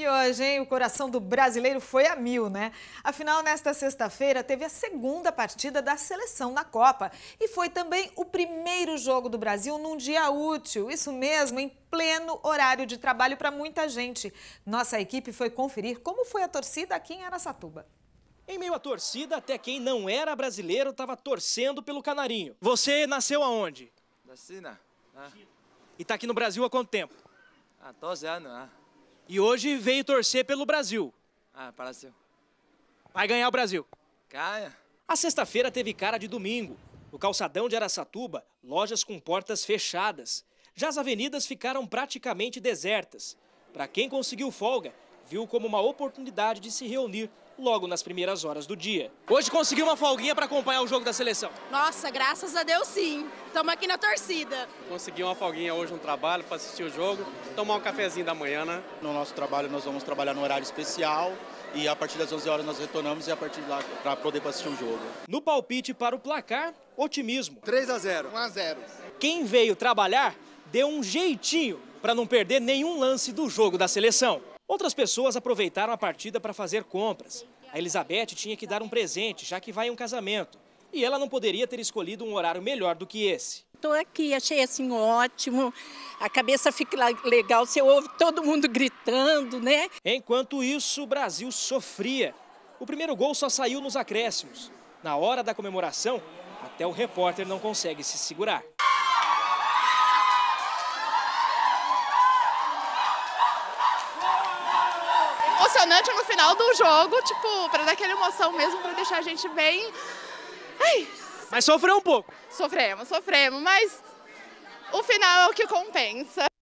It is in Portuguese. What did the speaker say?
E hoje, hein, o coração do brasileiro foi a mil, né? Afinal, nesta sexta-feira teve a segunda partida da seleção na Copa e foi também o primeiro jogo do Brasil num dia útil. Isso mesmo, em pleno horário de trabalho para muita gente. Nossa equipe foi conferir como foi a torcida aqui em Aracatuba. Em meio à torcida, até quem não era brasileiro estava torcendo pelo canarinho. Você nasceu aonde? Na China. Ah. E está aqui no Brasil há quanto tempo? Há 12 anos. Ah. E hoje veio torcer pelo Brasil. Ah, Brasil. Vai ganhar o Brasil. Caia. A sexta-feira teve cara de domingo. No calçadão de Araçatuba, lojas com portas fechadas. Já as avenidas ficaram praticamente desertas. Para quem conseguiu folga, viu como uma oportunidade de se reunir logo nas primeiras horas do dia. Hoje conseguiu uma folguinha para acompanhar o jogo da seleção. Nossa, graças a Deus sim. Estamos aqui na torcida. Consegui uma folguinha hoje no trabalho para assistir o jogo, tomar um cafezinho da manhã, né? No nosso trabalho nós vamos trabalhar no horário especial e a partir das 11 horas nós retornamos e a partir de lá para poder assistir o um jogo. No palpite para o placar, otimismo. 3 a 0. 1 a 0. Quem veio trabalhar deu um jeitinho para não perder nenhum lance do jogo da seleção. Outras pessoas aproveitaram a partida para fazer compras. A Elizabeth tinha que dar um presente, já que vai em um casamento. E ela não poderia ter escolhido um horário melhor do que esse. Estou aqui, achei assim ótimo, a cabeça fica legal, você ouve todo mundo gritando, né? Enquanto isso, o Brasil sofria. O primeiro gol só saiu nos acréscimos. Na hora da comemoração, até o repórter não consegue se segurar. emocionante no final do jogo, tipo, para dar aquela emoção mesmo, para deixar a gente bem. Ai, mas sofreu um pouco. Sofremos, sofremos, mas o final é o que compensa.